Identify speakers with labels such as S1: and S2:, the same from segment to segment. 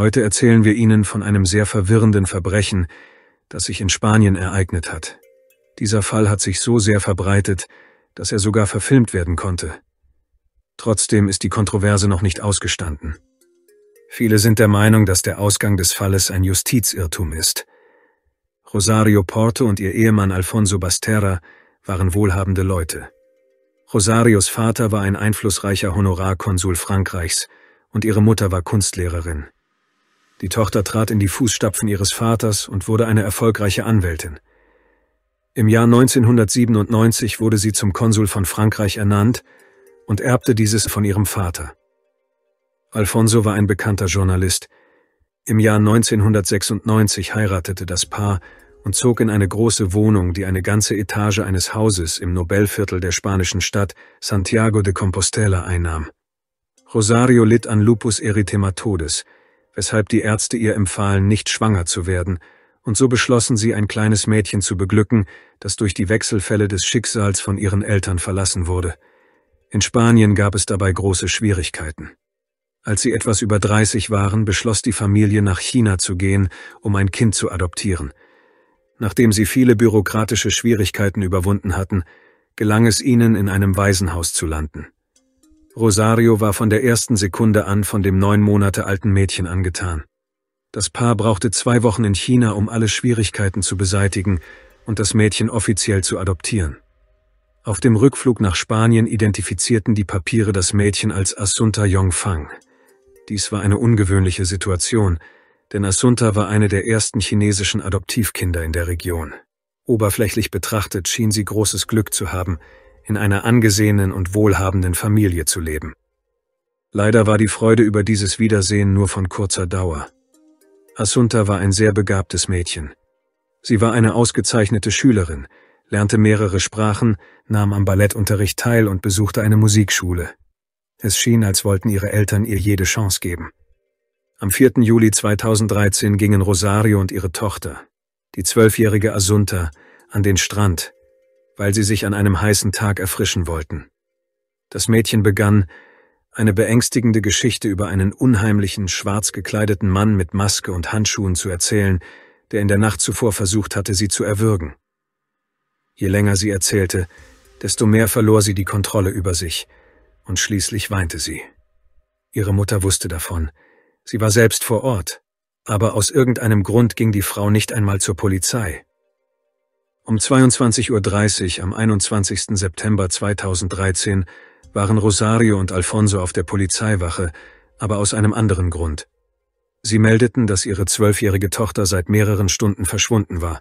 S1: Heute erzählen wir Ihnen von einem sehr verwirrenden Verbrechen, das sich in Spanien ereignet hat. Dieser Fall hat sich so sehr verbreitet, dass er sogar verfilmt werden konnte. Trotzdem ist die Kontroverse noch nicht ausgestanden. Viele sind der Meinung, dass der Ausgang des Falles ein Justizirrtum ist. Rosario Porto und ihr Ehemann Alfonso Bastera waren wohlhabende Leute. Rosarios Vater war ein einflussreicher Honorarkonsul Frankreichs und ihre Mutter war Kunstlehrerin. Die Tochter trat in die Fußstapfen ihres Vaters und wurde eine erfolgreiche Anwältin. Im Jahr 1997 wurde sie zum Konsul von Frankreich ernannt und erbte dieses von ihrem Vater. Alfonso war ein bekannter Journalist. Im Jahr 1996 heiratete das Paar und zog in eine große Wohnung, die eine ganze Etage eines Hauses im Nobelviertel der spanischen Stadt Santiago de Compostela einnahm. Rosario litt an Lupus erythematodes, weshalb die Ärzte ihr empfahlen, nicht schwanger zu werden, und so beschlossen sie, ein kleines Mädchen zu beglücken, das durch die Wechselfälle des Schicksals von ihren Eltern verlassen wurde. In Spanien gab es dabei große Schwierigkeiten. Als sie etwas über 30 waren, beschloss die Familie nach China zu gehen, um ein Kind zu adoptieren. Nachdem sie viele bürokratische Schwierigkeiten überwunden hatten, gelang es ihnen, in einem Waisenhaus zu landen. Rosario war von der ersten Sekunde an von dem neun Monate alten Mädchen angetan. Das Paar brauchte zwei Wochen in China, um alle Schwierigkeiten zu beseitigen und das Mädchen offiziell zu adoptieren. Auf dem Rückflug nach Spanien identifizierten die Papiere das Mädchen als Assunta Yongfang. Dies war eine ungewöhnliche Situation, denn Assunta war eine der ersten chinesischen Adoptivkinder in der Region. Oberflächlich betrachtet schien sie großes Glück zu haben, in einer angesehenen und wohlhabenden Familie zu leben. Leider war die Freude über dieses Wiedersehen nur von kurzer Dauer. Assunta war ein sehr begabtes Mädchen. Sie war eine ausgezeichnete Schülerin, lernte mehrere Sprachen, nahm am Ballettunterricht teil und besuchte eine Musikschule. Es schien, als wollten ihre Eltern ihr jede Chance geben. Am 4. Juli 2013 gingen Rosario und ihre Tochter, die zwölfjährige Asunta, an den Strand, weil sie sich an einem heißen Tag erfrischen wollten. Das Mädchen begann, eine beängstigende Geschichte über einen unheimlichen, schwarz gekleideten Mann mit Maske und Handschuhen zu erzählen, der in der Nacht zuvor versucht hatte, sie zu erwürgen. Je länger sie erzählte, desto mehr verlor sie die Kontrolle über sich, und schließlich weinte sie. Ihre Mutter wusste davon. Sie war selbst vor Ort, aber aus irgendeinem Grund ging die Frau nicht einmal zur Polizei. Um 22.30 Uhr am 21. September 2013 waren Rosario und Alfonso auf der Polizeiwache, aber aus einem anderen Grund. Sie meldeten, dass ihre zwölfjährige Tochter seit mehreren Stunden verschwunden war.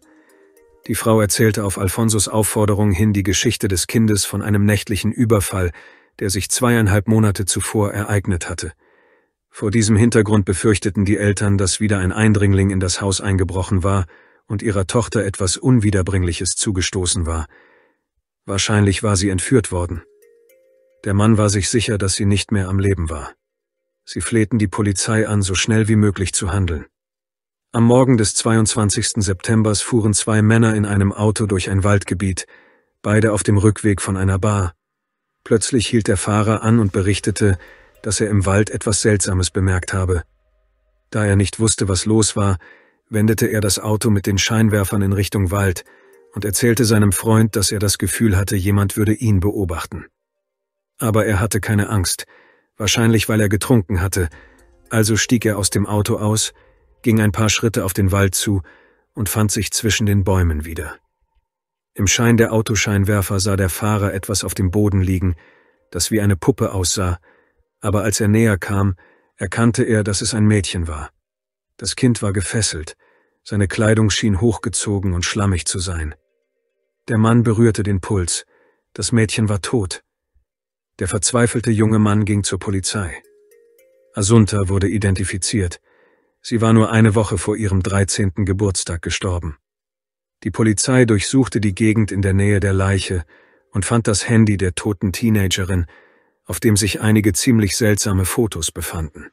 S1: Die Frau erzählte auf Alfonsos Aufforderung hin die Geschichte des Kindes von einem nächtlichen Überfall, der sich zweieinhalb Monate zuvor ereignet hatte. Vor diesem Hintergrund befürchteten die Eltern, dass wieder ein Eindringling in das Haus eingebrochen war und ihrer Tochter etwas Unwiederbringliches zugestoßen war. Wahrscheinlich war sie entführt worden. Der Mann war sich sicher, dass sie nicht mehr am Leben war. Sie flehten die Polizei an, so schnell wie möglich zu handeln. Am Morgen des 22. September fuhren zwei Männer in einem Auto durch ein Waldgebiet, beide auf dem Rückweg von einer Bar. Plötzlich hielt der Fahrer an und berichtete, dass er im Wald etwas Seltsames bemerkt habe. Da er nicht wusste, was los war, wendete er das Auto mit den Scheinwerfern in Richtung Wald und erzählte seinem Freund, dass er das Gefühl hatte, jemand würde ihn beobachten. Aber er hatte keine Angst, wahrscheinlich weil er getrunken hatte, also stieg er aus dem Auto aus, ging ein paar Schritte auf den Wald zu und fand sich zwischen den Bäumen wieder. Im Schein der Autoscheinwerfer sah der Fahrer etwas auf dem Boden liegen, das wie eine Puppe aussah, aber als er näher kam, erkannte er, dass es ein Mädchen war. Das Kind war gefesselt, seine Kleidung schien hochgezogen und schlammig zu sein. Der Mann berührte den Puls, das Mädchen war tot. Der verzweifelte junge Mann ging zur Polizei. Asunta wurde identifiziert. Sie war nur eine Woche vor ihrem 13. Geburtstag gestorben. Die Polizei durchsuchte die Gegend in der Nähe der Leiche und fand das Handy der toten Teenagerin, auf dem sich einige ziemlich seltsame Fotos befanden.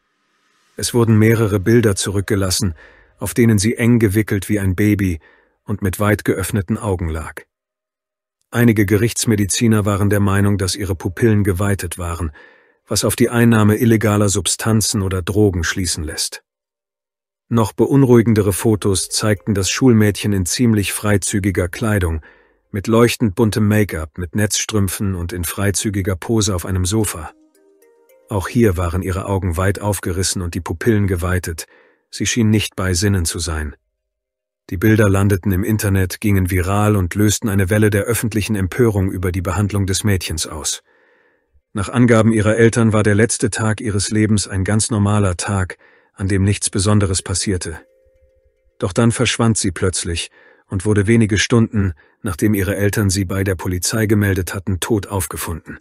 S1: Es wurden mehrere Bilder zurückgelassen, auf denen sie eng gewickelt wie ein Baby und mit weit geöffneten Augen lag. Einige Gerichtsmediziner waren der Meinung, dass ihre Pupillen geweitet waren, was auf die Einnahme illegaler Substanzen oder Drogen schließen lässt. Noch beunruhigendere Fotos zeigten das Schulmädchen in ziemlich freizügiger Kleidung, mit leuchtend buntem Make-up, mit Netzstrümpfen und in freizügiger Pose auf einem Sofa. Auch hier waren ihre Augen weit aufgerissen und die Pupillen geweitet, sie schien nicht bei Sinnen zu sein. Die Bilder landeten im Internet, gingen viral und lösten eine Welle der öffentlichen Empörung über die Behandlung des Mädchens aus. Nach Angaben ihrer Eltern war der letzte Tag ihres Lebens ein ganz normaler Tag, an dem nichts Besonderes passierte. Doch dann verschwand sie plötzlich und wurde wenige Stunden, nachdem ihre Eltern sie bei der Polizei gemeldet hatten, tot aufgefunden.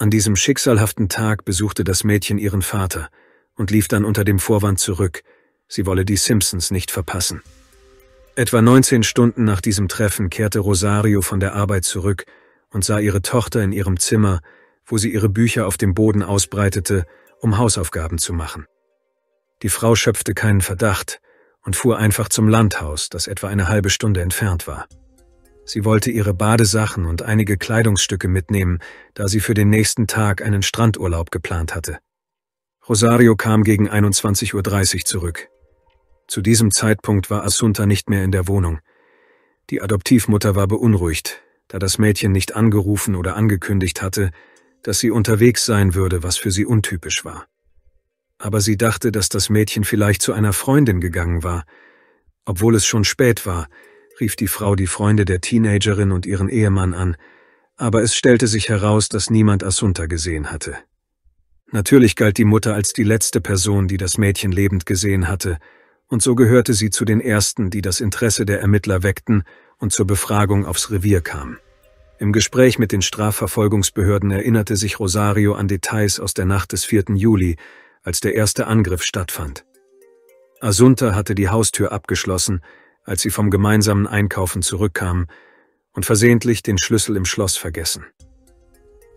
S1: An diesem schicksalhaften Tag besuchte das Mädchen ihren Vater und lief dann unter dem Vorwand zurück, sie wolle die Simpsons nicht verpassen. Etwa 19 Stunden nach diesem Treffen kehrte Rosario von der Arbeit zurück und sah ihre Tochter in ihrem Zimmer, wo sie ihre Bücher auf dem Boden ausbreitete, um Hausaufgaben zu machen. Die Frau schöpfte keinen Verdacht und fuhr einfach zum Landhaus, das etwa eine halbe Stunde entfernt war. Sie wollte ihre Badesachen und einige Kleidungsstücke mitnehmen, da sie für den nächsten Tag einen Strandurlaub geplant hatte. Rosario kam gegen 21.30 Uhr zurück. Zu diesem Zeitpunkt war Assunta nicht mehr in der Wohnung. Die Adoptivmutter war beunruhigt, da das Mädchen nicht angerufen oder angekündigt hatte, dass sie unterwegs sein würde, was für sie untypisch war. Aber sie dachte, dass das Mädchen vielleicht zu einer Freundin gegangen war, obwohl es schon spät war, rief die Frau die Freunde der Teenagerin und ihren Ehemann an, aber es stellte sich heraus, dass niemand Assunta gesehen hatte. Natürlich galt die Mutter als die letzte Person, die das Mädchen lebend gesehen hatte, und so gehörte sie zu den ersten, die das Interesse der Ermittler weckten und zur Befragung aufs Revier kamen. Im Gespräch mit den Strafverfolgungsbehörden erinnerte sich Rosario an Details aus der Nacht des 4. Juli, als der erste Angriff stattfand. Asunta hatte die Haustür abgeschlossen, als sie vom gemeinsamen Einkaufen zurückkamen und versehentlich den Schlüssel im Schloss vergessen.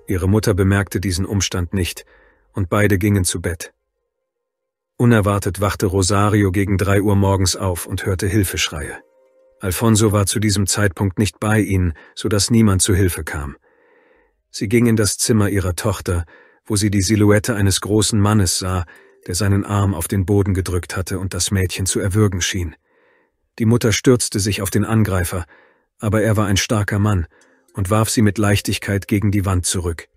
S1: Ihre Mutter bemerkte diesen Umstand nicht, und beide gingen zu Bett. Unerwartet wachte Rosario gegen drei Uhr morgens auf und hörte Hilfeschreie. Alfonso war zu diesem Zeitpunkt nicht bei ihnen, so dass niemand zu Hilfe kam. Sie ging in das Zimmer ihrer Tochter, wo sie die Silhouette eines großen Mannes sah, der seinen Arm auf den Boden gedrückt hatte und das Mädchen zu erwürgen schien. Die Mutter stürzte sich auf den Angreifer, aber er war ein starker Mann und warf sie mit Leichtigkeit gegen die Wand zurück.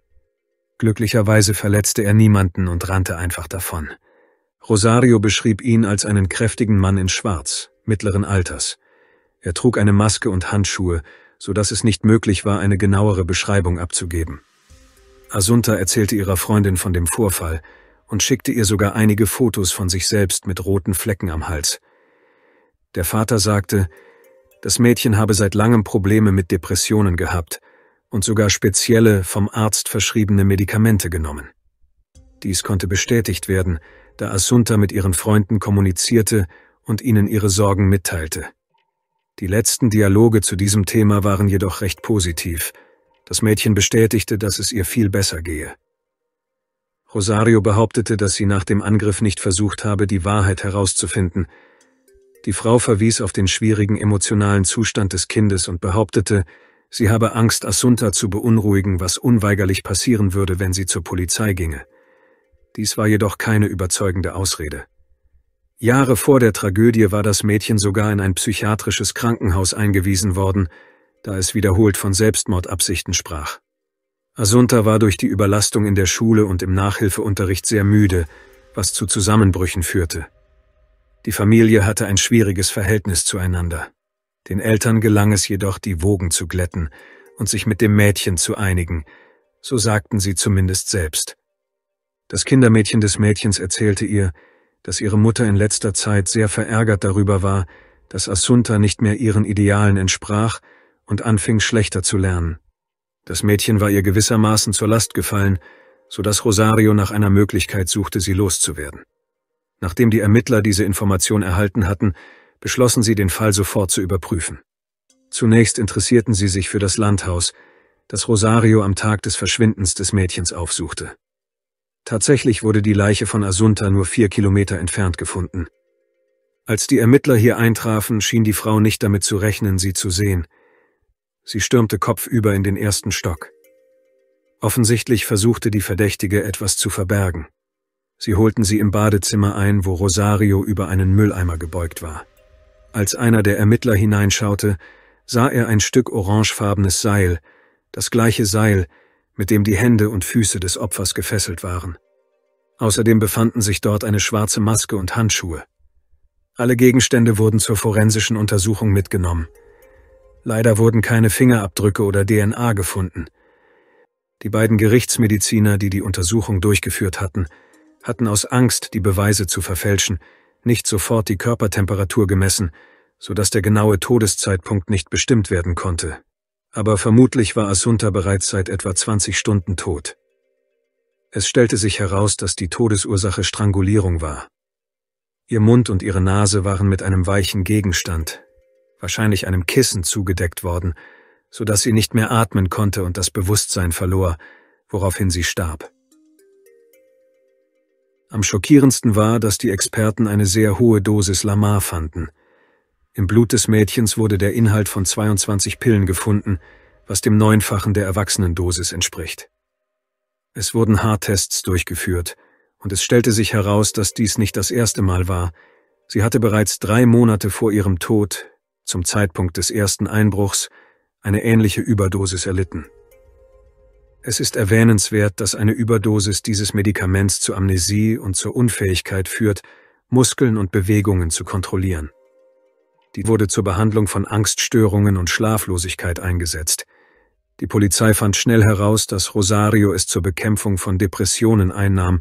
S1: Glücklicherweise verletzte er niemanden und rannte einfach davon. Rosario beschrieb ihn als einen kräftigen Mann in Schwarz, mittleren Alters. Er trug eine Maske und Handschuhe, so dass es nicht möglich war, eine genauere Beschreibung abzugeben. Asunta erzählte ihrer Freundin von dem Vorfall und schickte ihr sogar einige Fotos von sich selbst mit roten Flecken am Hals. Der Vater sagte, das Mädchen habe seit langem Probleme mit Depressionen gehabt und sogar spezielle vom Arzt verschriebene Medikamente genommen. Dies konnte bestätigt werden, da Assunta mit ihren Freunden kommunizierte und ihnen ihre Sorgen mitteilte. Die letzten Dialoge zu diesem Thema waren jedoch recht positiv. Das Mädchen bestätigte, dass es ihr viel besser gehe. Rosario behauptete, dass sie nach dem Angriff nicht versucht habe, die Wahrheit herauszufinden, die Frau verwies auf den schwierigen emotionalen Zustand des Kindes und behauptete, sie habe Angst, Assunta zu beunruhigen, was unweigerlich passieren würde, wenn sie zur Polizei ginge. Dies war jedoch keine überzeugende Ausrede. Jahre vor der Tragödie war das Mädchen sogar in ein psychiatrisches Krankenhaus eingewiesen worden, da es wiederholt von Selbstmordabsichten sprach. Asunta war durch die Überlastung in der Schule und im Nachhilfeunterricht sehr müde, was zu Zusammenbrüchen führte. Die Familie hatte ein schwieriges Verhältnis zueinander. Den Eltern gelang es jedoch, die Wogen zu glätten und sich mit dem Mädchen zu einigen, so sagten sie zumindest selbst. Das Kindermädchen des Mädchens erzählte ihr, dass ihre Mutter in letzter Zeit sehr verärgert darüber war, dass Assunta nicht mehr ihren Idealen entsprach und anfing schlechter zu lernen. Das Mädchen war ihr gewissermaßen zur Last gefallen, so dass Rosario nach einer Möglichkeit suchte, sie loszuwerden. Nachdem die Ermittler diese Information erhalten hatten, beschlossen sie, den Fall sofort zu überprüfen. Zunächst interessierten sie sich für das Landhaus, das Rosario am Tag des Verschwindens des Mädchens aufsuchte. Tatsächlich wurde die Leiche von Asunta nur vier Kilometer entfernt gefunden. Als die Ermittler hier eintrafen, schien die Frau nicht damit zu rechnen, sie zu sehen. Sie stürmte kopfüber in den ersten Stock. Offensichtlich versuchte die Verdächtige etwas zu verbergen. Sie holten sie im Badezimmer ein, wo Rosario über einen Mülleimer gebeugt war. Als einer der Ermittler hineinschaute, sah er ein Stück orangefarbenes Seil, das gleiche Seil, mit dem die Hände und Füße des Opfers gefesselt waren. Außerdem befanden sich dort eine schwarze Maske und Handschuhe. Alle Gegenstände wurden zur forensischen Untersuchung mitgenommen. Leider wurden keine Fingerabdrücke oder DNA gefunden. Die beiden Gerichtsmediziner, die die Untersuchung durchgeführt hatten, hatten aus Angst, die Beweise zu verfälschen, nicht sofort die Körpertemperatur gemessen, so dass der genaue Todeszeitpunkt nicht bestimmt werden konnte. Aber vermutlich war Assunta bereits seit etwa 20 Stunden tot. Es stellte sich heraus, dass die Todesursache Strangulierung war. Ihr Mund und ihre Nase waren mit einem weichen Gegenstand, wahrscheinlich einem Kissen zugedeckt worden, so dass sie nicht mehr atmen konnte und das Bewusstsein verlor, woraufhin sie starb. Am schockierendsten war, dass die Experten eine sehr hohe Dosis Lamar fanden. Im Blut des Mädchens wurde der Inhalt von 22 Pillen gefunden, was dem Neunfachen der Erwachsenendosis entspricht. Es wurden Haartests durchgeführt, und es stellte sich heraus, dass dies nicht das erste Mal war. Sie hatte bereits drei Monate vor ihrem Tod, zum Zeitpunkt des ersten Einbruchs, eine ähnliche Überdosis erlitten. Es ist erwähnenswert, dass eine Überdosis dieses Medikaments zu Amnesie und zur Unfähigkeit führt, Muskeln und Bewegungen zu kontrollieren. Die wurde zur Behandlung von Angststörungen und Schlaflosigkeit eingesetzt. Die Polizei fand schnell heraus, dass Rosario es zur Bekämpfung von Depressionen einnahm,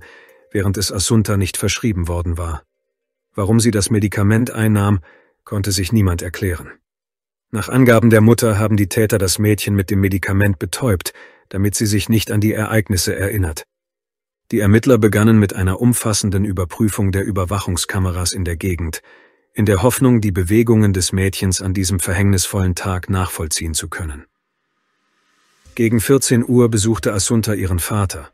S1: während es Assunta nicht verschrieben worden war. Warum sie das Medikament einnahm, konnte sich niemand erklären. Nach Angaben der Mutter haben die Täter das Mädchen mit dem Medikament betäubt, damit sie sich nicht an die Ereignisse erinnert. Die Ermittler begannen mit einer umfassenden Überprüfung der Überwachungskameras in der Gegend, in der Hoffnung, die Bewegungen des Mädchens an diesem verhängnisvollen Tag nachvollziehen zu können. Gegen 14 Uhr besuchte Assunta ihren Vater.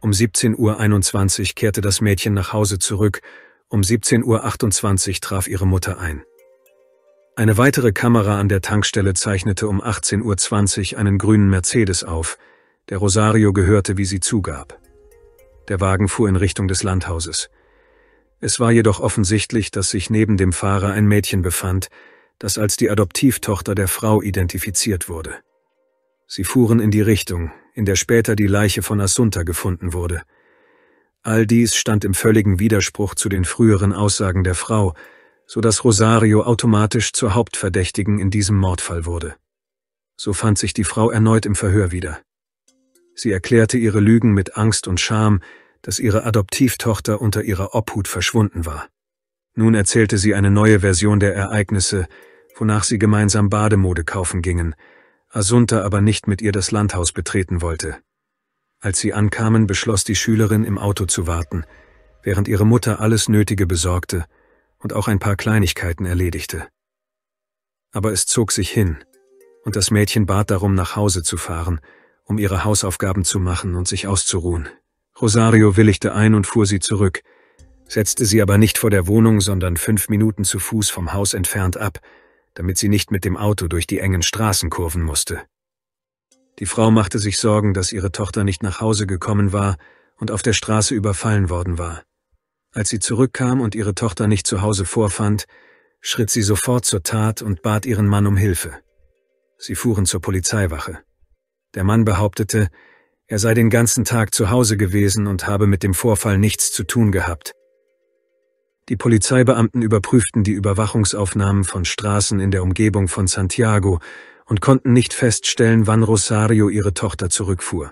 S1: Um 17.21 Uhr kehrte das Mädchen nach Hause zurück, um 17.28 Uhr traf ihre Mutter ein. Eine weitere Kamera an der Tankstelle zeichnete um 18.20 Uhr einen grünen Mercedes auf, der Rosario gehörte, wie sie zugab. Der Wagen fuhr in Richtung des Landhauses. Es war jedoch offensichtlich, dass sich neben dem Fahrer ein Mädchen befand, das als die Adoptivtochter der Frau identifiziert wurde. Sie fuhren in die Richtung, in der später die Leiche von Assunta gefunden wurde. All dies stand im völligen Widerspruch zu den früheren Aussagen der Frau, so dass Rosario automatisch zur Hauptverdächtigen in diesem Mordfall wurde. So fand sich die Frau erneut im Verhör wieder. Sie erklärte ihre Lügen mit Angst und Scham, dass ihre Adoptivtochter unter ihrer Obhut verschwunden war. Nun erzählte sie eine neue Version der Ereignisse, wonach sie gemeinsam Bademode kaufen gingen, Asunta aber nicht mit ihr das Landhaus betreten wollte. Als sie ankamen, beschloss die Schülerin, im Auto zu warten, während ihre Mutter alles Nötige besorgte und auch ein paar Kleinigkeiten erledigte. Aber es zog sich hin, und das Mädchen bat darum, nach Hause zu fahren, um ihre Hausaufgaben zu machen und sich auszuruhen. Rosario willigte ein und fuhr sie zurück, setzte sie aber nicht vor der Wohnung, sondern fünf Minuten zu Fuß vom Haus entfernt ab, damit sie nicht mit dem Auto durch die engen Straßen kurven musste. Die Frau machte sich Sorgen, dass ihre Tochter nicht nach Hause gekommen war und auf der Straße überfallen worden war. Als sie zurückkam und ihre Tochter nicht zu Hause vorfand, schritt sie sofort zur Tat und bat ihren Mann um Hilfe. Sie fuhren zur Polizeiwache. Der Mann behauptete, er sei den ganzen Tag zu Hause gewesen und habe mit dem Vorfall nichts zu tun gehabt. Die Polizeibeamten überprüften die Überwachungsaufnahmen von Straßen in der Umgebung von Santiago und konnten nicht feststellen, wann Rosario ihre Tochter zurückfuhr.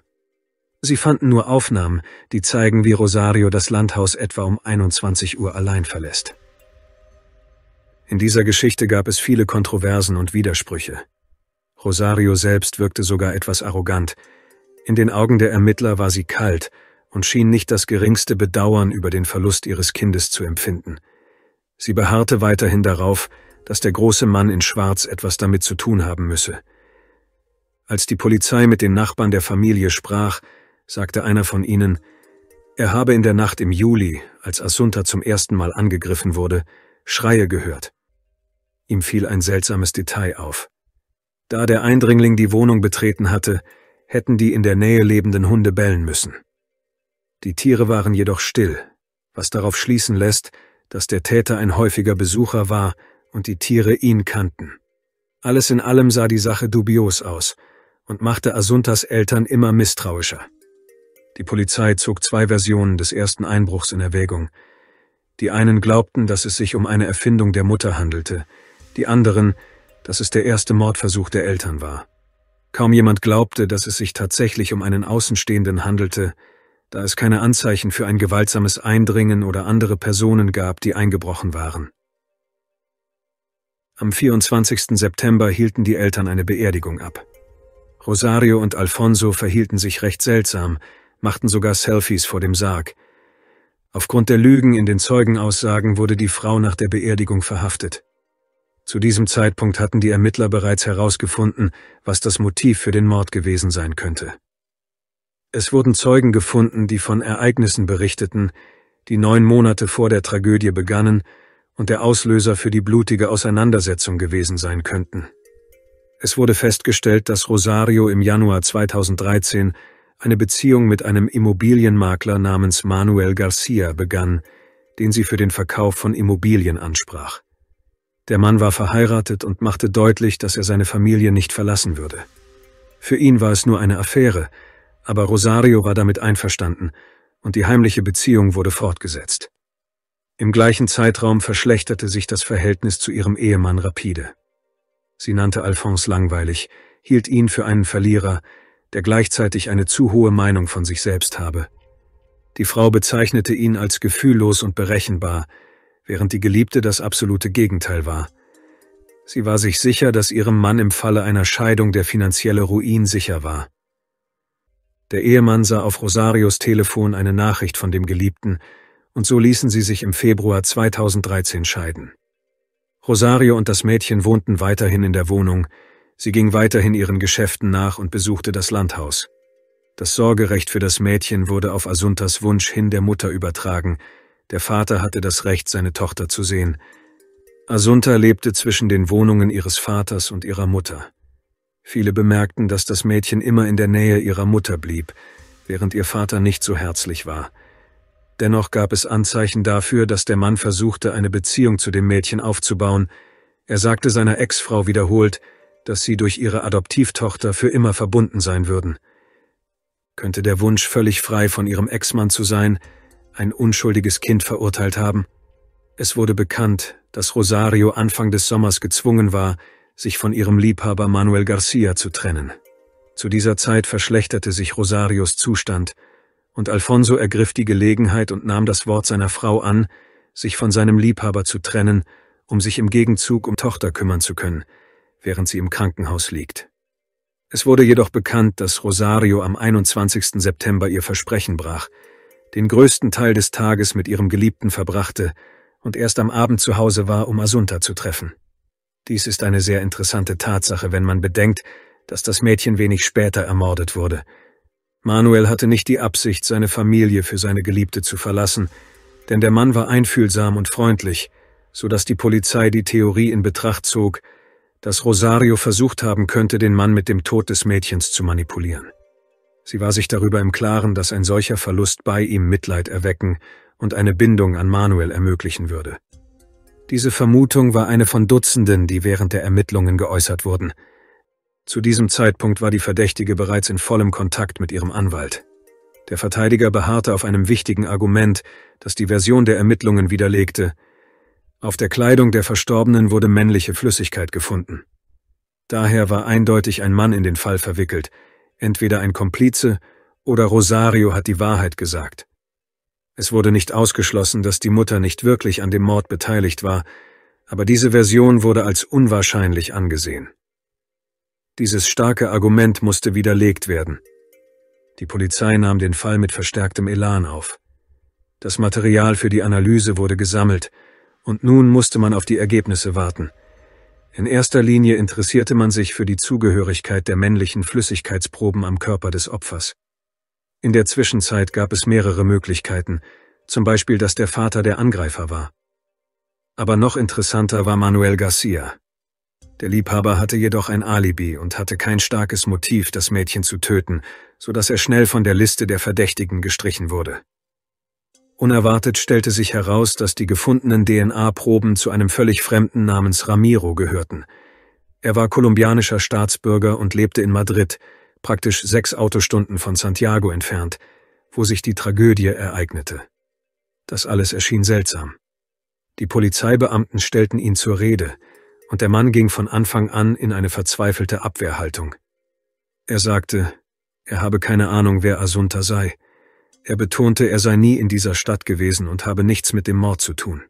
S1: Sie fanden nur Aufnahmen, die zeigen, wie Rosario das Landhaus etwa um 21 Uhr allein verlässt. In dieser Geschichte gab es viele Kontroversen und Widersprüche. Rosario selbst wirkte sogar etwas arrogant. In den Augen der Ermittler war sie kalt und schien nicht das geringste Bedauern über den Verlust ihres Kindes zu empfinden. Sie beharrte weiterhin darauf, dass der große Mann in Schwarz etwas damit zu tun haben müsse. Als die Polizei mit den Nachbarn der Familie sprach, sagte einer von ihnen, er habe in der Nacht im Juli, als Assunta zum ersten Mal angegriffen wurde, Schreie gehört. Ihm fiel ein seltsames Detail auf. Da der Eindringling die Wohnung betreten hatte, hätten die in der Nähe lebenden Hunde bellen müssen. Die Tiere waren jedoch still, was darauf schließen lässt, dass der Täter ein häufiger Besucher war und die Tiere ihn kannten. Alles in allem sah die Sache dubios aus und machte Asuntas Eltern immer misstrauischer. Die Polizei zog zwei Versionen des ersten Einbruchs in Erwägung. Die einen glaubten, dass es sich um eine Erfindung der Mutter handelte, die anderen, dass es der erste Mordversuch der Eltern war. Kaum jemand glaubte, dass es sich tatsächlich um einen Außenstehenden handelte, da es keine Anzeichen für ein gewaltsames Eindringen oder andere Personen gab, die eingebrochen waren. Am 24. September hielten die Eltern eine Beerdigung ab. Rosario und Alfonso verhielten sich recht seltsam, machten sogar Selfies vor dem Sarg. Aufgrund der Lügen in den Zeugenaussagen wurde die Frau nach der Beerdigung verhaftet. Zu diesem Zeitpunkt hatten die Ermittler bereits herausgefunden, was das Motiv für den Mord gewesen sein könnte. Es wurden Zeugen gefunden, die von Ereignissen berichteten, die neun Monate vor der Tragödie begannen und der Auslöser für die blutige Auseinandersetzung gewesen sein könnten. Es wurde festgestellt, dass Rosario im Januar 2013 eine Beziehung mit einem Immobilienmakler namens Manuel Garcia begann, den sie für den Verkauf von Immobilien ansprach. Der Mann war verheiratet und machte deutlich, dass er seine Familie nicht verlassen würde. Für ihn war es nur eine Affäre, aber Rosario war damit einverstanden und die heimliche Beziehung wurde fortgesetzt. Im gleichen Zeitraum verschlechterte sich das Verhältnis zu ihrem Ehemann rapide. Sie nannte Alphonse langweilig, hielt ihn für einen Verlierer, der gleichzeitig eine zu hohe Meinung von sich selbst habe. Die Frau bezeichnete ihn als gefühllos und berechenbar, während die Geliebte das absolute Gegenteil war. Sie war sich sicher, dass ihrem Mann im Falle einer Scheidung der finanzielle Ruin sicher war. Der Ehemann sah auf Rosarios Telefon eine Nachricht von dem Geliebten, und so ließen sie sich im Februar 2013 scheiden. Rosario und das Mädchen wohnten weiterhin in der Wohnung, sie ging weiterhin ihren Geschäften nach und besuchte das Landhaus. Das Sorgerecht für das Mädchen wurde auf Asuntas Wunsch hin der Mutter übertragen, der Vater hatte das Recht, seine Tochter zu sehen. Asunta lebte zwischen den Wohnungen ihres Vaters und ihrer Mutter. Viele bemerkten, dass das Mädchen immer in der Nähe ihrer Mutter blieb, während ihr Vater nicht so herzlich war. Dennoch gab es Anzeichen dafür, dass der Mann versuchte, eine Beziehung zu dem Mädchen aufzubauen. Er sagte seiner Ex-Frau wiederholt, dass sie durch ihre Adoptivtochter für immer verbunden sein würden. Könnte der Wunsch, völlig frei von ihrem Ex-Mann zu sein, ein unschuldiges Kind verurteilt haben. Es wurde bekannt, dass Rosario Anfang des Sommers gezwungen war, sich von ihrem Liebhaber Manuel Garcia zu trennen. Zu dieser Zeit verschlechterte sich Rosarios Zustand, und Alfonso ergriff die Gelegenheit und nahm das Wort seiner Frau an, sich von seinem Liebhaber zu trennen, um sich im Gegenzug um Tochter kümmern zu können, während sie im Krankenhaus liegt. Es wurde jedoch bekannt, dass Rosario am 21. September ihr Versprechen brach, den größten Teil des Tages mit ihrem Geliebten verbrachte und erst am Abend zu Hause war, um Asunta zu treffen. Dies ist eine sehr interessante Tatsache, wenn man bedenkt, dass das Mädchen wenig später ermordet wurde. Manuel hatte nicht die Absicht, seine Familie für seine Geliebte zu verlassen, denn der Mann war einfühlsam und freundlich, so dass die Polizei die Theorie in Betracht zog, dass Rosario versucht haben könnte, den Mann mit dem Tod des Mädchens zu manipulieren. Sie war sich darüber im Klaren, dass ein solcher Verlust bei ihm Mitleid erwecken und eine Bindung an Manuel ermöglichen würde. Diese Vermutung war eine von Dutzenden, die während der Ermittlungen geäußert wurden. Zu diesem Zeitpunkt war die Verdächtige bereits in vollem Kontakt mit ihrem Anwalt. Der Verteidiger beharrte auf einem wichtigen Argument, das die Version der Ermittlungen widerlegte. Auf der Kleidung der Verstorbenen wurde männliche Flüssigkeit gefunden. Daher war eindeutig ein Mann in den Fall verwickelt, entweder ein Komplize oder Rosario hat die Wahrheit gesagt. Es wurde nicht ausgeschlossen, dass die Mutter nicht wirklich an dem Mord beteiligt war, aber diese Version wurde als unwahrscheinlich angesehen. Dieses starke Argument musste widerlegt werden. Die Polizei nahm den Fall mit verstärktem Elan auf. Das Material für die Analyse wurde gesammelt, und nun musste man auf die Ergebnisse warten – in erster Linie interessierte man sich für die Zugehörigkeit der männlichen Flüssigkeitsproben am Körper des Opfers. In der Zwischenzeit gab es mehrere Möglichkeiten, zum Beispiel, dass der Vater der Angreifer war. Aber noch interessanter war Manuel Garcia. Der Liebhaber hatte jedoch ein Alibi und hatte kein starkes Motiv, das Mädchen zu töten, so dass er schnell von der Liste der Verdächtigen gestrichen wurde. Unerwartet stellte sich heraus, dass die gefundenen DNA-Proben zu einem völlig Fremden namens Ramiro gehörten. Er war kolumbianischer Staatsbürger und lebte in Madrid, praktisch sechs Autostunden von Santiago entfernt, wo sich die Tragödie ereignete. Das alles erschien seltsam. Die Polizeibeamten stellten ihn zur Rede, und der Mann ging von Anfang an in eine verzweifelte Abwehrhaltung. Er sagte, er habe keine Ahnung, wer Asunta sei, er betonte, er sei nie in dieser Stadt gewesen und habe nichts mit dem Mord zu tun.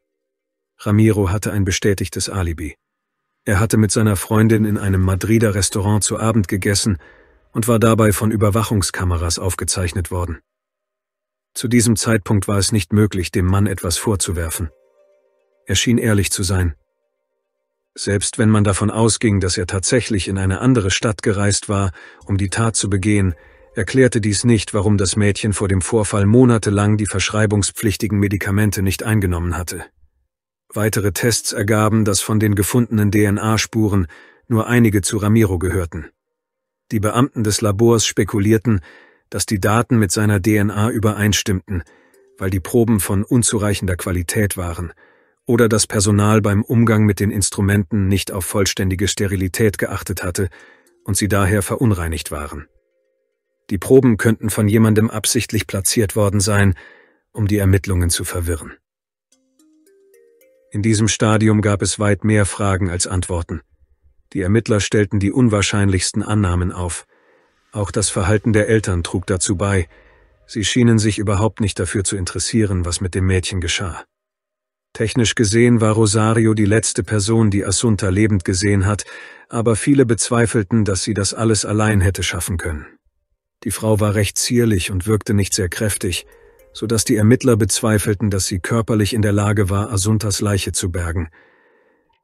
S1: Ramiro hatte ein bestätigtes Alibi. Er hatte mit seiner Freundin in einem Madrider Restaurant zu Abend gegessen und war dabei von Überwachungskameras aufgezeichnet worden. Zu diesem Zeitpunkt war es nicht möglich, dem Mann etwas vorzuwerfen. Er schien ehrlich zu sein. Selbst wenn man davon ausging, dass er tatsächlich in eine andere Stadt gereist war, um die Tat zu begehen, erklärte dies nicht, warum das Mädchen vor dem Vorfall monatelang die verschreibungspflichtigen Medikamente nicht eingenommen hatte. Weitere Tests ergaben, dass von den gefundenen DNA-Spuren nur einige zu Ramiro gehörten. Die Beamten des Labors spekulierten, dass die Daten mit seiner DNA übereinstimmten, weil die Proben von unzureichender Qualität waren oder das Personal beim Umgang mit den Instrumenten nicht auf vollständige Sterilität geachtet hatte und sie daher verunreinigt waren. Die Proben könnten von jemandem absichtlich platziert worden sein, um die Ermittlungen zu verwirren. In diesem Stadium gab es weit mehr Fragen als Antworten. Die Ermittler stellten die unwahrscheinlichsten Annahmen auf. Auch das Verhalten der Eltern trug dazu bei. Sie schienen sich überhaupt nicht dafür zu interessieren, was mit dem Mädchen geschah. Technisch gesehen war Rosario die letzte Person, die Assunta lebend gesehen hat, aber viele bezweifelten, dass sie das alles allein hätte schaffen können. Die Frau war recht zierlich und wirkte nicht sehr kräftig, so dass die Ermittler bezweifelten, dass sie körperlich in der Lage war, Asuntas Leiche zu bergen.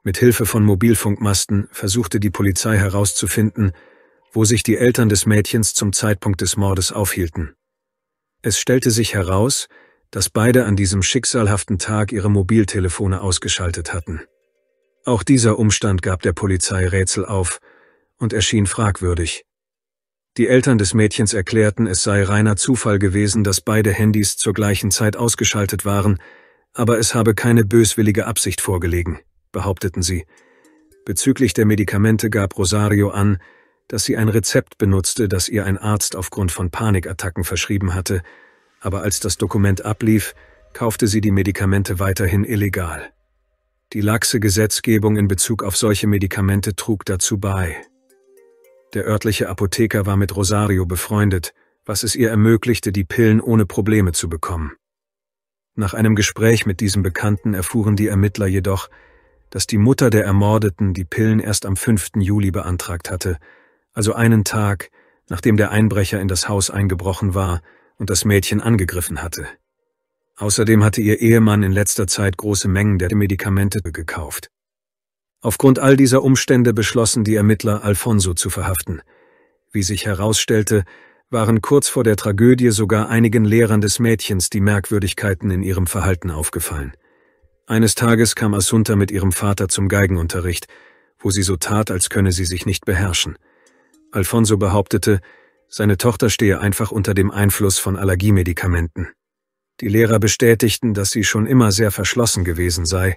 S1: Mit Hilfe von Mobilfunkmasten versuchte die Polizei herauszufinden, wo sich die Eltern des Mädchens zum Zeitpunkt des Mordes aufhielten. Es stellte sich heraus, dass beide an diesem schicksalhaften Tag ihre Mobiltelefone ausgeschaltet hatten. Auch dieser Umstand gab der Polizei Rätsel auf und erschien fragwürdig. Die Eltern des Mädchens erklärten, es sei reiner Zufall gewesen, dass beide Handys zur gleichen Zeit ausgeschaltet waren, aber es habe keine böswillige Absicht vorgelegen, behaupteten sie. Bezüglich der Medikamente gab Rosario an, dass sie ein Rezept benutzte, das ihr ein Arzt aufgrund von Panikattacken verschrieben hatte, aber als das Dokument ablief, kaufte sie die Medikamente weiterhin illegal. Die laxe Gesetzgebung in Bezug auf solche Medikamente trug dazu bei, der örtliche Apotheker war mit Rosario befreundet, was es ihr ermöglichte, die Pillen ohne Probleme zu bekommen. Nach einem Gespräch mit diesem Bekannten erfuhren die Ermittler jedoch, dass die Mutter der Ermordeten die Pillen erst am 5. Juli beantragt hatte, also einen Tag, nachdem der Einbrecher in das Haus eingebrochen war und das Mädchen angegriffen hatte. Außerdem hatte ihr Ehemann in letzter Zeit große Mengen der Medikamente gekauft. Aufgrund all dieser Umstände beschlossen die Ermittler, Alfonso zu verhaften. Wie sich herausstellte, waren kurz vor der Tragödie sogar einigen Lehrern des Mädchens die Merkwürdigkeiten in ihrem Verhalten aufgefallen. Eines Tages kam Assunta mit ihrem Vater zum Geigenunterricht, wo sie so tat, als könne sie sich nicht beherrschen. Alfonso behauptete, seine Tochter stehe einfach unter dem Einfluss von Allergiemedikamenten. Die Lehrer bestätigten, dass sie schon immer sehr verschlossen gewesen sei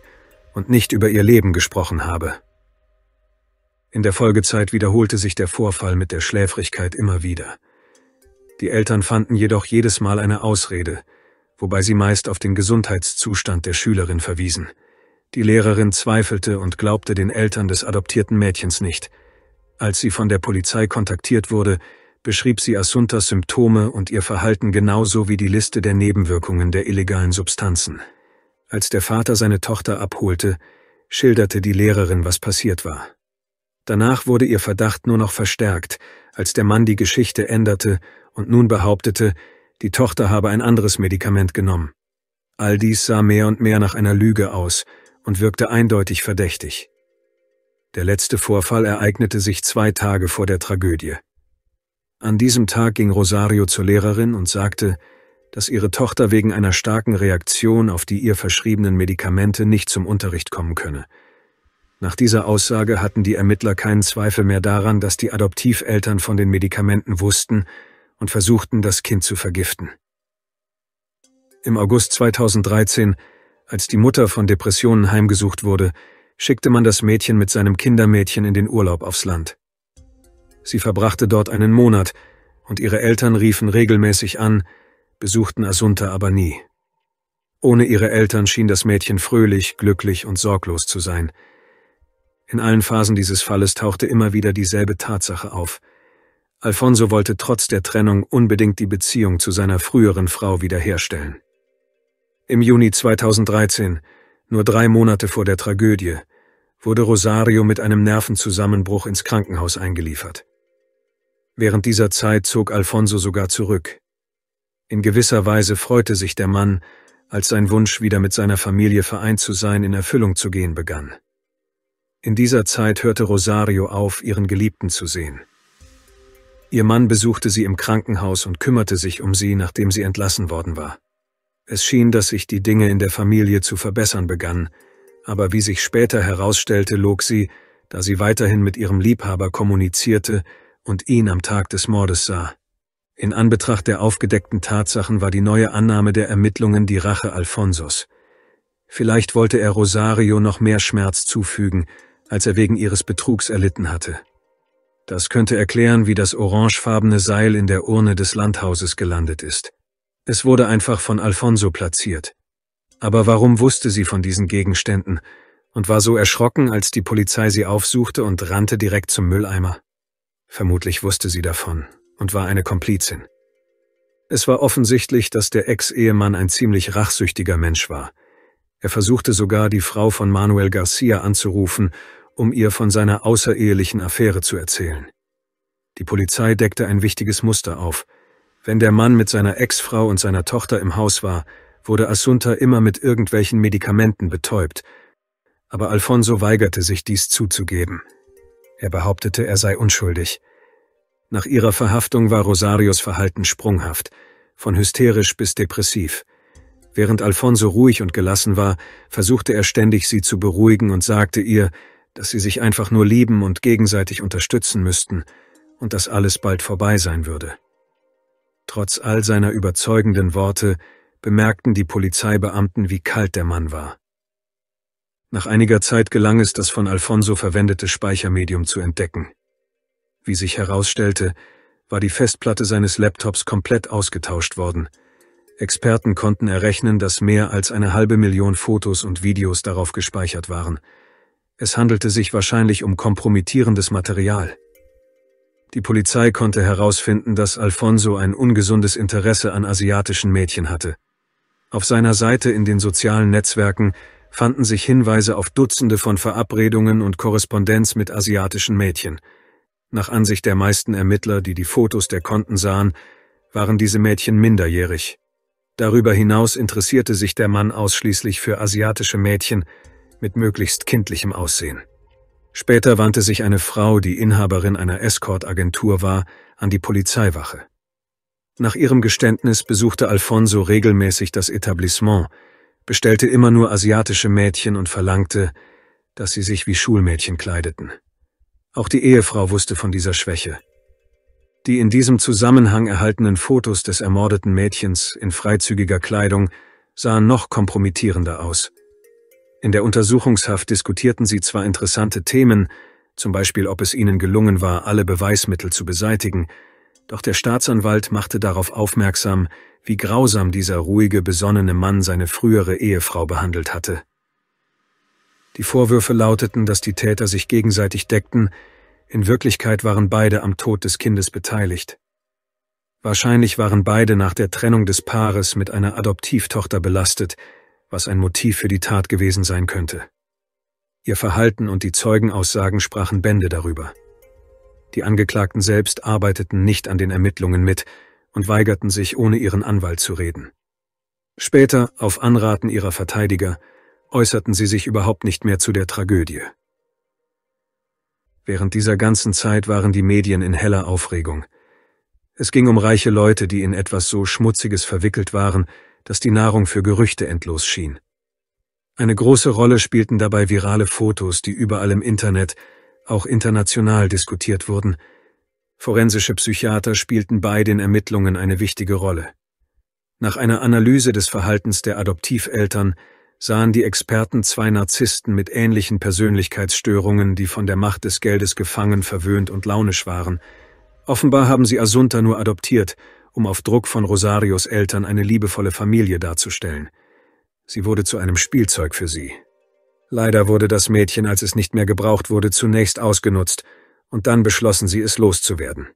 S1: und nicht über ihr Leben gesprochen habe. In der Folgezeit wiederholte sich der Vorfall mit der Schläfrigkeit immer wieder. Die Eltern fanden jedoch jedes Mal eine Ausrede, wobei sie meist auf den Gesundheitszustand der Schülerin verwiesen. Die Lehrerin zweifelte und glaubte den Eltern des adoptierten Mädchens nicht. Als sie von der Polizei kontaktiert wurde, beschrieb sie Assuntas Symptome und ihr Verhalten genauso wie die Liste der Nebenwirkungen der illegalen Substanzen. Als der Vater seine Tochter abholte, schilderte die Lehrerin, was passiert war. Danach wurde ihr Verdacht nur noch verstärkt, als der Mann die Geschichte änderte und nun behauptete, die Tochter habe ein anderes Medikament genommen. All dies sah mehr und mehr nach einer Lüge aus und wirkte eindeutig verdächtig. Der letzte Vorfall ereignete sich zwei Tage vor der Tragödie. An diesem Tag ging Rosario zur Lehrerin und sagte, dass ihre Tochter wegen einer starken Reaktion auf die ihr verschriebenen Medikamente nicht zum Unterricht kommen könne. Nach dieser Aussage hatten die Ermittler keinen Zweifel mehr daran, dass die Adoptiveltern von den Medikamenten wussten und versuchten, das Kind zu vergiften. Im August 2013, als die Mutter von Depressionen heimgesucht wurde, schickte man das Mädchen mit seinem Kindermädchen in den Urlaub aufs Land. Sie verbrachte dort einen Monat, und ihre Eltern riefen regelmäßig an, besuchten Asunta aber nie. Ohne ihre Eltern schien das Mädchen fröhlich, glücklich und sorglos zu sein. In allen Phasen dieses Falles tauchte immer wieder dieselbe Tatsache auf. Alfonso wollte trotz der Trennung unbedingt die Beziehung zu seiner früheren Frau wiederherstellen. Im Juni 2013, nur drei Monate vor der Tragödie, wurde Rosario mit einem Nervenzusammenbruch ins Krankenhaus eingeliefert. Während dieser Zeit zog Alfonso sogar zurück. In gewisser Weise freute sich der Mann, als sein Wunsch, wieder mit seiner Familie vereint zu sein, in Erfüllung zu gehen begann. In dieser Zeit hörte Rosario auf, ihren Geliebten zu sehen. Ihr Mann besuchte sie im Krankenhaus und kümmerte sich um sie, nachdem sie entlassen worden war. Es schien, dass sich die Dinge in der Familie zu verbessern begannen, aber wie sich später herausstellte, log sie, da sie weiterhin mit ihrem Liebhaber kommunizierte und ihn am Tag des Mordes sah. In Anbetracht der aufgedeckten Tatsachen war die neue Annahme der Ermittlungen die Rache Alfonsos. Vielleicht wollte er Rosario noch mehr Schmerz zufügen, als er wegen ihres Betrugs erlitten hatte. Das könnte erklären, wie das orangefarbene Seil in der Urne des Landhauses gelandet ist. Es wurde einfach von Alfonso platziert. Aber warum wusste sie von diesen Gegenständen und war so erschrocken, als die Polizei sie aufsuchte und rannte direkt zum Mülleimer? Vermutlich wusste sie davon, und war eine Komplizin. Es war offensichtlich, dass der Ex-Ehemann ein ziemlich rachsüchtiger Mensch war. Er versuchte sogar, die Frau von Manuel Garcia anzurufen, um ihr von seiner außerehelichen Affäre zu erzählen. Die Polizei deckte ein wichtiges Muster auf. Wenn der Mann mit seiner Ex-Frau und seiner Tochter im Haus war, wurde Assunta immer mit irgendwelchen Medikamenten betäubt. Aber Alfonso weigerte sich, dies zuzugeben. Er behauptete, er sei unschuldig. Nach ihrer Verhaftung war Rosarios Verhalten sprunghaft, von hysterisch bis depressiv. Während Alfonso ruhig und gelassen war, versuchte er ständig, sie zu beruhigen und sagte ihr, dass sie sich einfach nur lieben und gegenseitig unterstützen müssten und dass alles bald vorbei sein würde. Trotz all seiner überzeugenden Worte bemerkten die Polizeibeamten, wie kalt der Mann war. Nach einiger Zeit gelang es, das von Alfonso verwendete Speichermedium zu entdecken. Wie sich herausstellte, war die Festplatte seines Laptops komplett ausgetauscht worden. Experten konnten errechnen, dass mehr als eine halbe Million Fotos und Videos darauf gespeichert waren. Es handelte sich wahrscheinlich um kompromittierendes Material. Die Polizei konnte herausfinden, dass Alfonso ein ungesundes Interesse an asiatischen Mädchen hatte. Auf seiner Seite in den sozialen Netzwerken fanden sich Hinweise auf Dutzende von Verabredungen und Korrespondenz mit asiatischen Mädchen – nach Ansicht der meisten Ermittler, die die Fotos der Konten sahen, waren diese Mädchen minderjährig. Darüber hinaus interessierte sich der Mann ausschließlich für asiatische Mädchen mit möglichst kindlichem Aussehen. Später wandte sich eine Frau, die Inhaberin einer Escort-Agentur war, an die Polizeiwache. Nach ihrem Geständnis besuchte Alfonso regelmäßig das Etablissement, bestellte immer nur asiatische Mädchen und verlangte, dass sie sich wie Schulmädchen kleideten. Auch die Ehefrau wusste von dieser Schwäche. Die in diesem Zusammenhang erhaltenen Fotos des ermordeten Mädchens in freizügiger Kleidung sahen noch kompromittierender aus. In der Untersuchungshaft diskutierten sie zwar interessante Themen, zum Beispiel ob es ihnen gelungen war, alle Beweismittel zu beseitigen, doch der Staatsanwalt machte darauf aufmerksam, wie grausam dieser ruhige, besonnene Mann seine frühere Ehefrau behandelt hatte. Die Vorwürfe lauteten, dass die Täter sich gegenseitig deckten, in Wirklichkeit waren beide am Tod des Kindes beteiligt. Wahrscheinlich waren beide nach der Trennung des Paares mit einer Adoptivtochter belastet, was ein Motiv für die Tat gewesen sein könnte. Ihr Verhalten und die Zeugenaussagen sprachen Bände darüber. Die Angeklagten selbst arbeiteten nicht an den Ermittlungen mit und weigerten sich, ohne ihren Anwalt zu reden. Später, auf Anraten ihrer Verteidiger, äußerten sie sich überhaupt nicht mehr zu der Tragödie. Während dieser ganzen Zeit waren die Medien in heller Aufregung. Es ging um reiche Leute, die in etwas so Schmutziges verwickelt waren, dass die Nahrung für Gerüchte endlos schien. Eine große Rolle spielten dabei virale Fotos, die überall im Internet, auch international diskutiert wurden. Forensische Psychiater spielten bei den Ermittlungen eine wichtige Rolle. Nach einer Analyse des Verhaltens der Adoptiveltern sahen die Experten zwei Narzissten mit ähnlichen Persönlichkeitsstörungen, die von der Macht des Geldes gefangen, verwöhnt und launisch waren. Offenbar haben sie Asunta nur adoptiert, um auf Druck von Rosarios Eltern eine liebevolle Familie darzustellen. Sie wurde zu einem Spielzeug für sie. Leider wurde das Mädchen, als es nicht mehr gebraucht wurde, zunächst ausgenutzt, und dann beschlossen sie, es loszuwerden.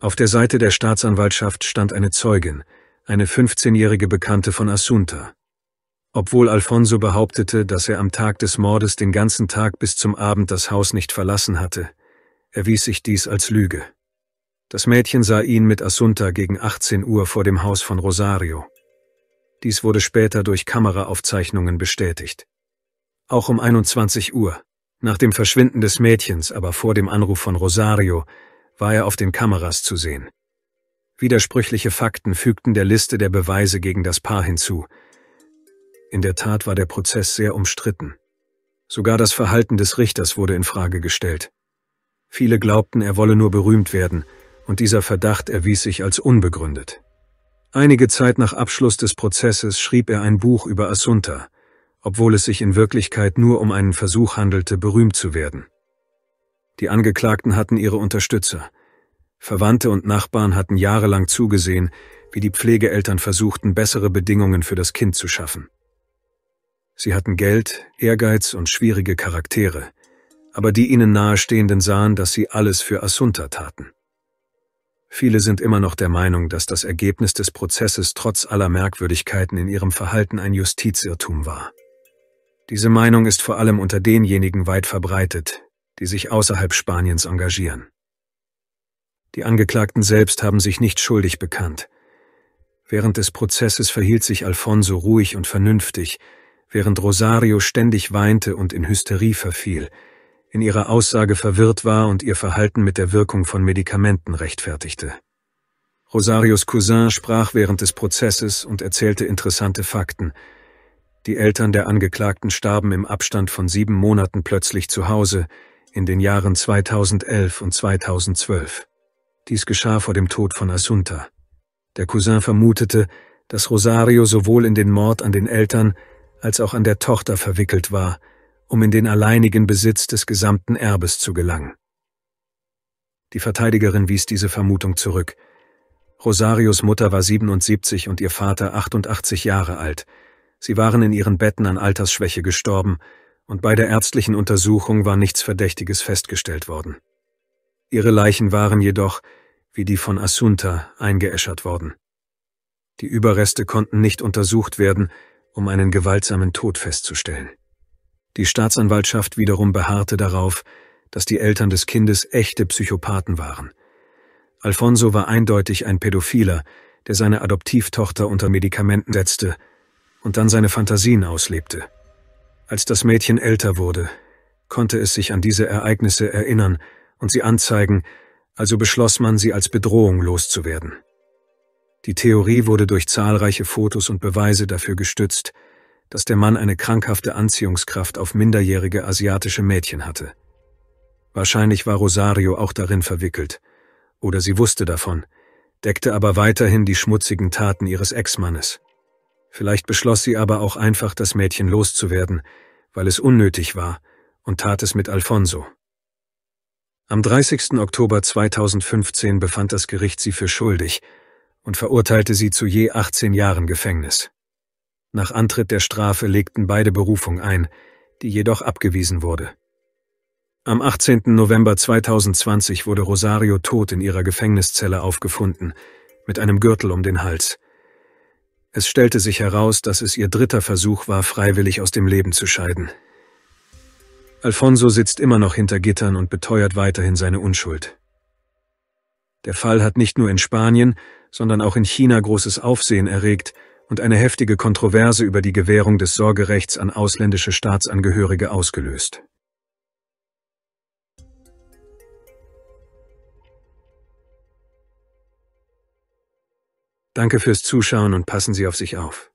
S1: Auf der Seite der Staatsanwaltschaft stand eine Zeugin, eine 15-jährige Bekannte von Assunta. Obwohl Alfonso behauptete, dass er am Tag des Mordes den ganzen Tag bis zum Abend das Haus nicht verlassen hatte, erwies sich dies als Lüge. Das Mädchen sah ihn mit Assunta gegen 18 Uhr vor dem Haus von Rosario. Dies wurde später durch Kameraaufzeichnungen bestätigt. Auch um 21 Uhr, nach dem Verschwinden des Mädchens, aber vor dem Anruf von Rosario, war er auf den Kameras zu sehen. Widersprüchliche Fakten fügten der Liste der Beweise gegen das Paar hinzu. In der Tat war der Prozess sehr umstritten. Sogar das Verhalten des Richters wurde in Frage gestellt. Viele glaubten, er wolle nur berühmt werden, und dieser Verdacht erwies sich als unbegründet. Einige Zeit nach Abschluss des Prozesses schrieb er ein Buch über Assunta, obwohl es sich in Wirklichkeit nur um einen Versuch handelte, berühmt zu werden. Die Angeklagten hatten ihre Unterstützer, Verwandte und Nachbarn hatten jahrelang zugesehen, wie die Pflegeeltern versuchten, bessere Bedingungen für das Kind zu schaffen. Sie hatten Geld, Ehrgeiz und schwierige Charaktere, aber die ihnen nahestehenden sahen, dass sie alles für Assunta taten. Viele sind immer noch der Meinung, dass das Ergebnis des Prozesses trotz aller Merkwürdigkeiten in ihrem Verhalten ein Justizirrtum war. Diese Meinung ist vor allem unter denjenigen weit verbreitet, die sich außerhalb Spaniens engagieren. Die Angeklagten selbst haben sich nicht schuldig bekannt. Während des Prozesses verhielt sich Alfonso ruhig und vernünftig, während Rosario ständig weinte und in Hysterie verfiel, in ihrer Aussage verwirrt war und ihr Verhalten mit der Wirkung von Medikamenten rechtfertigte. Rosarios Cousin sprach während des Prozesses und erzählte interessante Fakten. Die Eltern der Angeklagten starben im Abstand von sieben Monaten plötzlich zu Hause in den Jahren 2011 und 2012. Dies geschah vor dem Tod von Assunta. Der Cousin vermutete, dass Rosario sowohl in den Mord an den Eltern als auch an der Tochter verwickelt war, um in den alleinigen Besitz des gesamten Erbes zu gelangen. Die Verteidigerin wies diese Vermutung zurück. Rosarios Mutter war 77 und ihr Vater 88 Jahre alt. Sie waren in ihren Betten an Altersschwäche gestorben und bei der ärztlichen Untersuchung war nichts Verdächtiges festgestellt worden. Ihre Leichen waren jedoch, wie die von Assunta, eingeäschert worden. Die Überreste konnten nicht untersucht werden, um einen gewaltsamen Tod festzustellen. Die Staatsanwaltschaft wiederum beharrte darauf, dass die Eltern des Kindes echte Psychopathen waren. Alfonso war eindeutig ein Pädophiler, der seine Adoptivtochter unter Medikamenten setzte und dann seine Fantasien auslebte. Als das Mädchen älter wurde, konnte es sich an diese Ereignisse erinnern und sie anzeigen, also beschloss man, sie als Bedrohung loszuwerden. Die Theorie wurde durch zahlreiche Fotos und Beweise dafür gestützt, dass der Mann eine krankhafte Anziehungskraft auf minderjährige asiatische Mädchen hatte. Wahrscheinlich war Rosario auch darin verwickelt, oder sie wusste davon, deckte aber weiterhin die schmutzigen Taten ihres Ex-Mannes. Vielleicht beschloss sie aber auch einfach, das Mädchen loszuwerden, weil es unnötig war, und tat es mit Alfonso. Am 30. Oktober 2015 befand das Gericht sie für schuldig und verurteilte sie zu je 18 Jahren Gefängnis. Nach Antritt der Strafe legten beide Berufung ein, die jedoch abgewiesen wurde. Am 18. November 2020 wurde Rosario tot in ihrer Gefängniszelle aufgefunden, mit einem Gürtel um den Hals. Es stellte sich heraus, dass es ihr dritter Versuch war, freiwillig aus dem Leben zu scheiden. Alfonso sitzt immer noch hinter Gittern und beteuert weiterhin seine Unschuld. Der Fall hat nicht nur in Spanien, sondern auch in China großes Aufsehen erregt und eine heftige Kontroverse über die Gewährung des Sorgerechts an ausländische Staatsangehörige ausgelöst. Danke fürs Zuschauen und passen Sie auf sich auf.